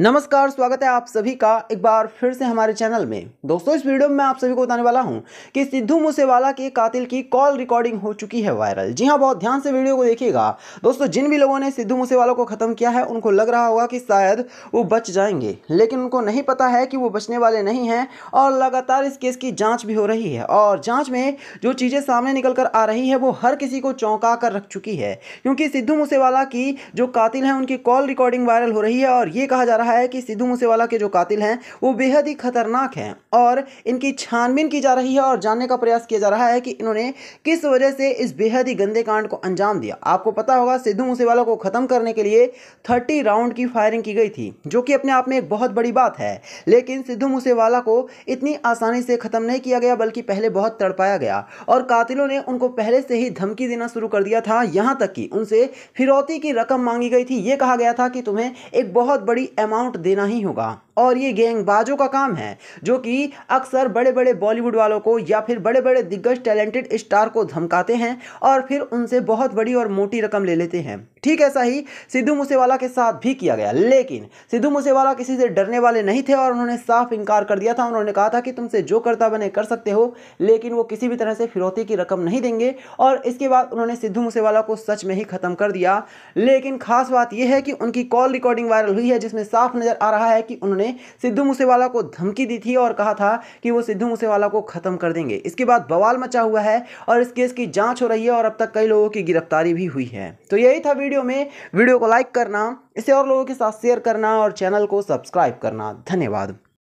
नमस्कार स्वागत है आप सभी का एक बार फिर से हमारे चैनल में दोस्तों इस वीडियो में मैं आप सभी को बताने वाला हूं कि सिद्धू मूसेवाला के कातिल की कॉल रिकॉर्डिंग हो चुकी है वायरल जी हां बहुत ध्यान से वीडियो को देखिएगा दोस्तों जिन भी लोगों ने सिद्धू मूसेवाला को ख़त्म किया है उनको लग रहा होगा कि शायद वो बच जाएंगे लेकिन उनको नहीं पता है कि वो बचने वाले नहीं हैं और लगातार इस केस की जाँच भी हो रही है और जाँच में जो चीज़ें सामने निकल कर आ रही है वो हर किसी को चौंका कर रख चुकी है क्योंकि सिद्धू मूसेवाला की जो कातिल है उनकी कॉल रिकॉर्डिंग वायरल हो रही है और ये कहा जा रहा है है कि सिद्धू मूसेवाला के जो कातिल हैं वो बेहद ही खतरनाक हैं और इनकी छानबीन की जा रही है और जानने का प्रयास किया जा रहा है कि इन्होंने किस वजह से इस बेहद ही गंदे कांड को अंजाम दिया आपको पता होगा सिद्धू मूसेवाला को ख़त्म करने के लिए थर्टी राउंड की फायरिंग की गई थी जो कि अपने आप में एक बहुत बड़ी बात है लेकिन सिद्धू मूसेवाला को इतनी आसानी से ख़त्म नहीं किया गया बल्कि पहले बहुत तड़पाया गया और कातिलों ने उनको पहले से ही धमकी देना शुरू कर दिया था यहाँ तक कि उनसे फिरौती की रकम मांगी गई थी ये कहा गया था कि तुम्हें एक बहुत बड़ी अमाउंट अमाउंट देना ही होगा और ये गेंगबाजों का काम है जो कि अक्सर बड़े बड़े बॉलीवुड वालों को या फिर बड़े बड़े दिग्गज टैलेंटेड स्टार को धमकाते हैं और फिर उनसे बहुत बड़ी और मोटी रकम ले लेते हैं ठीक ऐसा ही सिद्धू मूसेवाला के साथ भी किया गया लेकिन सिद्धू मूसेवाला किसी से डरने वाले नहीं थे और उन्होंने साफ इनकार कर दिया था उन्होंने कहा था कि तुमसे जो करता बने कर सकते हो लेकिन वो किसी भी तरह से फिरौती की रकम नहीं देंगे और इसके बाद उन्होंने सिद्धू मूसेवाला को सच में ही ख़त्म कर दिया लेकिन खास बात यह है कि उनकी कॉल रिकॉर्डिंग वायरल हुई है जिसमें साफ नज़र आ रहा है कि उन्होंने ने सिद्धू मूसेवाला को धमकी दी थी और कहा था कि वो सिद्धू मूसेवाला को खत्म कर देंगे इसके बाद बवाल मचा हुआ है और इस केस की जांच हो रही है और अब तक कई लोगों की गिरफ्तारी भी हुई है तो यही था वीडियो में वीडियो को लाइक करना इसे और लोगों के साथ शेयर करना और चैनल को सब्सक्राइब करना धन्यवाद